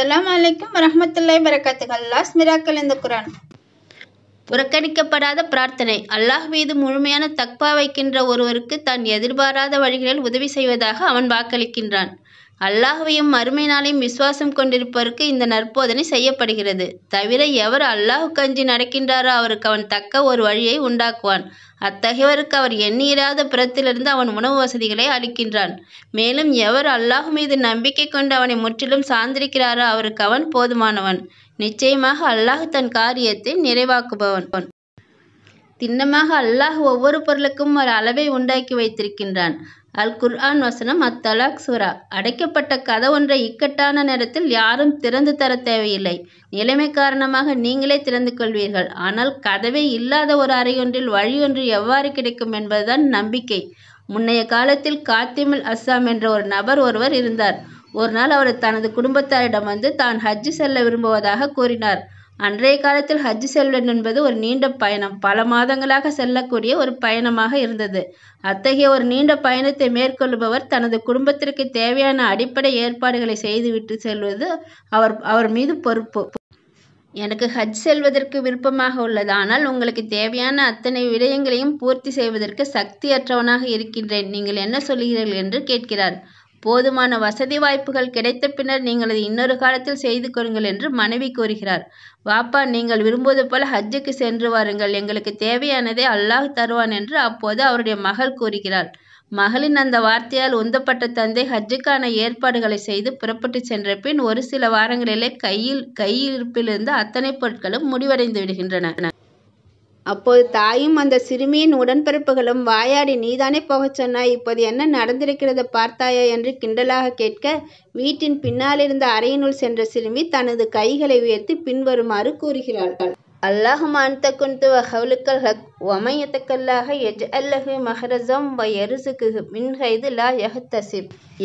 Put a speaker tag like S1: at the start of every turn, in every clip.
S1: அஸ்லாம் வலைக்கம் வரமத்துல்லாய் வரகாத்துக்கு அல்லாஸ் மிராக்கள் இந்த குரான் புறக்கணிக்கப்படாத பிரார்த்தனை அல்லாஹ் மீது முழுமையான தக்பா வைக்கின்ற ஒருவருக்கு தான் எதிர்பாராத வழிகளில் உதவி செய்வதாக அவன் வாக்களிக்கின்றான் அல்லாஹுவையும் மறுமை நாளையும் விசுவாசம் கொண்டிருப்பவருக்கு இந்த நற்போதனை செய்யப்படுகிறது தவிர எவர் அல்லாஹு கஞ்சி நடக்கின்றாரோ அவருக்கு அவன் தக்க ஒரு வழியை உண்டாக்குவான் அத்தகையவருக்கு அவர் எண்ணியிராத புறத்திலிருந்து அவன் உணவு வசதிகளை அளிக்கின்றான் மேலும் எவர் அல்லாஹு மீது நம்பிக்கை கொண்டு அவனை முற்றிலும் சார்ந்திருக்கிறாரோ அவருக்கு அவன் போதுமானவன் நிச்சயமாக அல்லாஹு தன் காரியத்தை நிறைவாக்குபவன் திண்ணமாக அல்லாஹ் ஒவ்வொரு பொருளுக்கும் ஒரு அளவை உண்டாக்கி வைத்திருக்கின்றான் அல் குர்ஆன் வசனம் அத்தலாக் சுரா அடைக்கப்பட்ட கதை ஒன்றை இக்கட்டான நேரத்தில் யாரும் திறந்து தர தேவையில்லை நிலைமை காரணமாக நீங்களே திறந்து கொள்வீர்கள் ஆனால் கதவே இல்லாத ஒரு அறையொன்றில் வழியொன்று எவ்வாறு கிடைக்கும் என்பதுதான் நம்பிக்கை முன்னைய காலத்தில் காத்திமில் அஸ்ஸாம் என்ற ஒரு நபர் ஒருவர் இருந்தார் ஒரு நாள் அவர் தனது குடும்பத்தாரிடம் வந்து தான் ஹஜ்ஜு செல்ல விரும்புவதாக கூறினார் அன்றைய காலத்தில் ஹஜ் செல்வன் என்பது ஒரு நீண்ட பயணம் பல மாதங்களாக செல்லக்கூடிய ஒரு பயணமாக இருந்தது அத்தகைய ஒரு நீண்ட பயணத்தை மேற்கொள்பவர் தனது குடும்பத்திற்கு தேவையான அடிப்படை ஏற்பாடுகளை செய்துவிட்டு செல்வது அவர் அவர் மீது பொறுப்பு எனக்கு ஹஜ் செல்வதற்கு விருப்பமாக உள்ளது ஆனால் உங்களுக்கு தேவையான அத்தனை விடயங்களையும் பூர்த்தி செய்வதற்கு சக்தியற்றவனாக இருக்கின்றேன் நீங்கள் என்ன சொல்கிறீர்கள் என்று கேட்கிறார் போதுமான வசதி வாய்ப்புகள் கிடைத்த பின்னர் நீங்கள் அதை இன்னொரு காலத்தில் செய்து கொள்ளுங்கள் என்று மனைவி கூறுகிறார் வாப்பா நீங்கள் விரும்புவது போல ஹஜ்ஜுக்கு சென்று வாருங்கள் எங்களுக்கு தேவையானதை அல்லாஹ் தருவான் என்று அப்போது அவருடைய மகள் கூறுகிறாள் மகளின் அந்த வார்த்தையால் உந்தப்பட்ட தந்தை ஹஜ்ஜுக்கான ஏற்பாடுகளை செய்து புறப்பட்டு சென்ற பின் ஒரு சில வாரங்களிலே கையில் கையிருப்பிலிருந்து அத்தனை பொருட்களும் முடிவடைந்து விடுகின்றன அப்போது தாயும் அந்த சிறுமியின் உடன்பிறப்புகளும் வாயாடி நீதானே போகச் சொன்னாய் இப்போது என்ன நடந்திருக்கிறத பார்த்தாயா என்று கிண்டலாக கேட்க வீட்டின் பின்னாலிருந்த அறையினுள் சென்ற சிறுமி தனது கைகளை உயர்த்தி பின்வருமாறு கூறுகிறாள் அல்லாஹும் அன்தகுந்து ஹவுலுக்கல் ஹக் ஒமையத்துக்கல்லாக எஜ் அல்லஹு மஹரசம் له مخرجا ويرزقه من حيث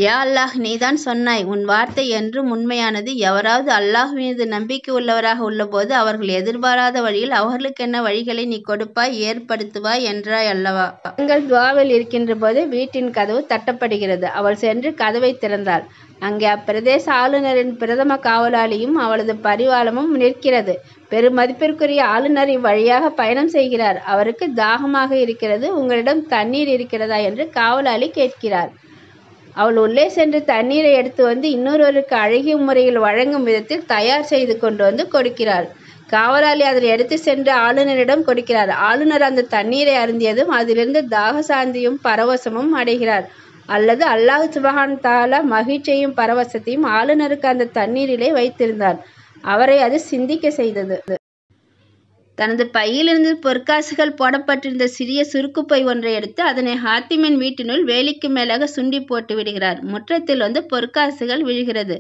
S1: யா அல்லாஹ் நீதான் சொன்னாய் உன் வார்த்தை என்று உண்மையானது எவராவது அல்லாஹ் மீது நம்பிக்கை உள்ளவராக உள்ளபோது அவர்கள் எதிர்பாராத வழியில் அவர்களுக்கென்ன வழிகளை நீ கொடுப்பாய் ஏற்படுத்துவாய் என்றாய் அல்லவா எங்கள் துவாவில் இருக்கின்ற போது வீட்டின் கதவு தட்டப்படுகிறது அவள் சென்று கதவை திறந்தாள் அங்கே அப்பிரதேச ஆளுநரின் பிரதம காவலாளியும் அவளது பரிவாளமும் நிற்கிறது பெருமதிப்பிற்குரிய ஆளுநர் இவ்வழியாக பயணம் செய்கிறார் அவர் அவருக்கு தாகமாக இருக்கிறது உங்களிடம் தண்ணீர் இருக்கிறதா என்று காவலாளி கேட்கிறார் அவள் உள்ளே சென்று தண்ணீரை எடுத்து வந்து இன்னொருவருக்கு அழகிய முறையில் வழங்கும் விதத்தில் தயார் செய்து கொண்டு வந்து கொடுக்கிறாள் காவலாளி அதனை எடுத்து சென்று ஆளுநரிடம் கொடுக்கிறார் ஆளுநர் அந்த தண்ணீரை அருந்தியதும் அதிலிருந்து தாக சாந்தியும் பரவசமும் அடைகிறார் அல்லது அல்லாஹ் சுபஹான் தாலா மகிழ்ச்சியும் பரவசத்தையும் ஆளுநருக்கு அந்த தண்ணீரிலே வைத்திருந்தார் அவரை அது சிந்திக்க செய்தது தனது பையிலிருந்து பொற்காசுகள் போடப்பட்டிருந்த சிறிய சுருக்குப்பை ஒன்றை எடுத்து அதனை ஹாத்திமின் வீட்டினுள் வேலிக்கு மேலாக சுண்டி போட்டு விடுகிறார் முற்றத்தில் வந்து பொற்காசுகள் விழுகிறது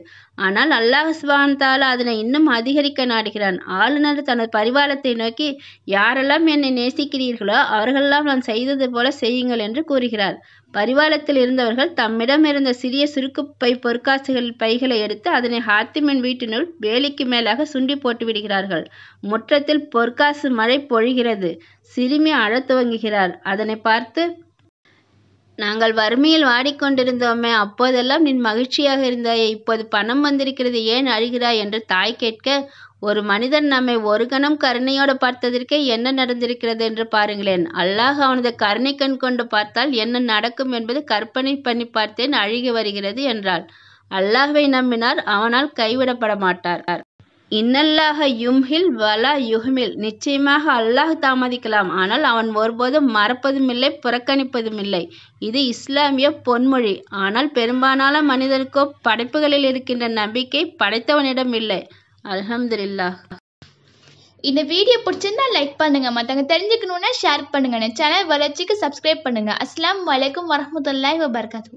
S1: ஆனால் அல்லாஹ் சுபான் தாலா அதனை இன்னும் அதிகரிக்க நாடுகிறான் ஆளுநர் தனது பரிவாரத்தை நோக்கி யாரெல்லாம் என்னை நேசிக்கிறீர்களோ அவர்களெல்லாம் நான் செய்தது போல செய்யுங்கள் என்று கூறுகிறார் பரிவாளத்தில் இருந்தவர்கள் தம்மிடம் இருந்த சிறிய சுருக்குப்பை பொற்காசுகள் பைகளை எடுத்து அதனை ஹாத்திமின் வீட்டினுள் வேலிக்கு மேலாக சுண்டி போட்டு விடுகிறார்கள் முற்றத்தில் பொற்காசு மழை பொழிகிறது சிறுமி அழத் துவங்குகிறார் அதனை பார்த்து நாங்கள் வறுமையில் வாடிக்கொண்டிருந்தோமே அப்போதெல்லாம் நின் மகிழ்ச்சியாக இருந்தாயே இப்போது பணம் வந்திருக்கிறது ஏன் அழுகிறாய் என்று தாய் கேட்க ஒரு மனிதன் நம்மை ஒரு கணம் கருணையோடு பார்த்ததற்கே என்ன நடந்திருக்கிறது என்று பாருங்களேன் அல்லாஹ் அவனது கருணை கண் கொண்டு பார்த்தால் என்ன நடக்கும் என்பது கற்பனை பண்ணி பார்த்தேன் அழுகி வருகிறது என்றாள் அல்லாஹ்வை நம்பினார் அவனால் கைவிடப்பட மாட்டார் இன்னல்லாக யும்ஹில் வலா யுஹ்மில் நிச்சயமாக அல்லாஹ் தாமதிக்கலாம் ஆனால் அவன் ஒருபோதும் மறப்பதுமில்லை புறக்கணிப்பதுமில்லை இது இஸ்லாமிய பொன்மொழி ஆனால் பெரும்பாலான மனிதருக்கோ படைப்புகளில் இருக்கின்ற நம்பிக்கை படைத்தவனிடம் இல்லை அல்ஹம்துல்லா இந்த வீடியோ பிடிச்சிருந்தா லைக் பண்ணுங்க மற்றவங்க தெரிஞ்சுக்கணும்னா ஷேர் பண்ணுங்க சேனல் வளர்ச்சிக்கு சப்ஸ்கிரைப் பண்ணுங்க அஸ்லாம் வலைக்கம் வரமத்துல்லாய் வபர்காத்து